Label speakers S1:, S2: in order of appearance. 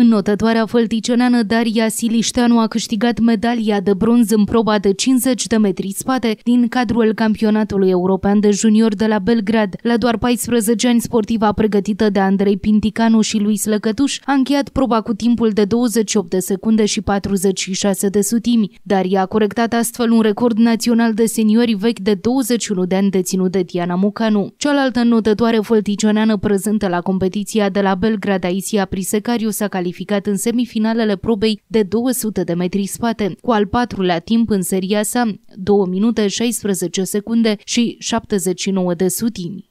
S1: Înnotătoarea fălticeneană Daria Silișteanu a câștigat medalia de bronz în proba de 50 de metri spate din cadrul campionatului european de junior de la Belgrad. La doar 14 ani, sportiva pregătită de Andrei Pinticanu și Luis Slăcătuș a încheiat proba cu timpul de 28 de secunde și 46 de sutimi. Daria a corectat astfel un record național de seniori vechi de 21 de ani deținut de Diana Mucanu. Cealaltă înnotătoare fălticeneană prezentă la competiția de la Belgrad, Aisia Prisecariu, s-a calificat calificat în semifinalele probei de 200 de metri spate, cu al patrulea timp în seria sa, 2 minute 16 secunde și 79 de sutimi.